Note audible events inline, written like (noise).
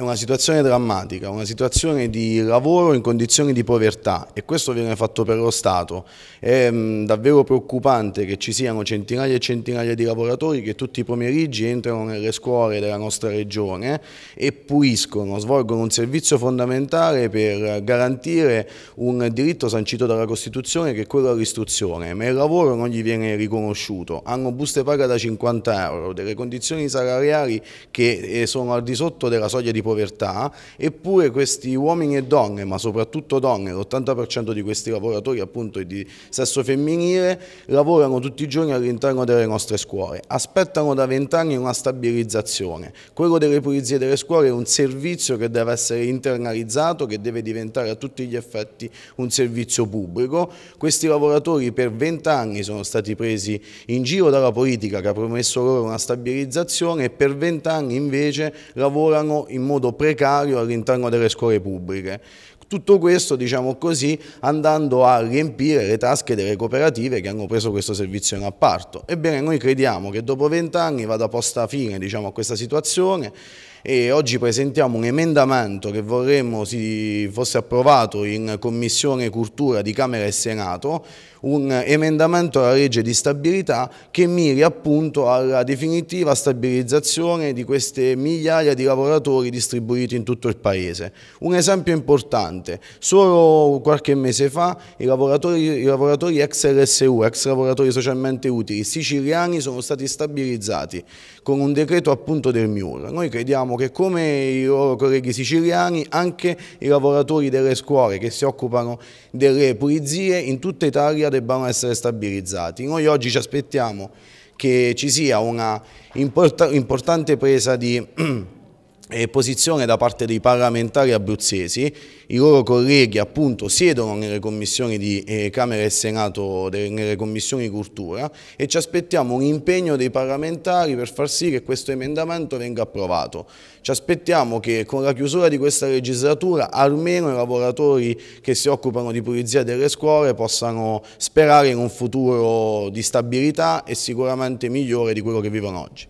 è una situazione drammatica, una situazione di lavoro in condizioni di povertà e questo viene fatto per lo Stato. È mh, mm, davvero preoccupante che ci siano centinaia e centinaia di lavoratori che tutti i pomeriggi entrano nelle scuole della nostra regione e puliscono, svolgono un servizio fondamentale per garantire un diritto sancito dalla Costituzione che è quello all'istruzione, ma il lavoro non gli viene riconosciuto. Hanno buste paga da 50 euro, delle condizioni salariali che eh, sono al di sotto della soglia di povertà povertà, eppure questi uomini e donne, ma soprattutto donne, l'80% di questi lavoratori appunto è di sesso femminile, lavorano tutti i giorni all'interno delle nostre scuole, aspettano da vent'anni una stabilizzazione. Quello delle pulizie delle scuole è un servizio che deve essere internalizzato, che deve diventare a tutti gli effetti un servizio pubblico. Questi lavoratori per vent'anni sono stati presi in giro dalla politica che ha promesso loro una stabilizzazione e per vent'anni invece lavorano in modo modo precario all'interno delle scuole pubbliche. Tutto questo, diciamo così, andando a riempire le tasche delle cooperative che hanno preso questo servizio in apparto. Ebbene, noi crediamo che dopo vent'anni vada posta fine diciamo, a questa situazione e oggi presentiamo un emendamento che vorremmo si fosse approvato in Commissione Cultura di Camera e Senato, un emendamento alla legge di stabilità che miri appunto alla definitiva stabilizzazione di queste migliaia di lavoratori distribuiti in tutto il Paese. Un esempio importante, solo qualche mese fa i lavoratori, i lavoratori ex LSU, ex lavoratori socialmente utili siciliani sono stati stabilizzati con un decreto appunto del MIUR. Noi crediamo Vogliamo che come i loro colleghi siciliani anche i lavoratori delle scuole che si occupano delle pulizie in tutta Italia debbano essere stabilizzati. Noi oggi ci aspettiamo che ci sia una import importante presa di (clears throat) posizione da parte dei parlamentari abruzzesi, i loro colleghi appunto siedono nelle commissioni di eh, Camera e Senato, de, nelle commissioni cultura e ci aspettiamo un impegno dei parlamentari per far sì che questo emendamento venga approvato. Ci aspettiamo che con la chiusura di questa legislatura almeno i lavoratori che si occupano di pulizia delle scuole possano sperare in un futuro di stabilità e sicuramente migliore di quello che vivono oggi.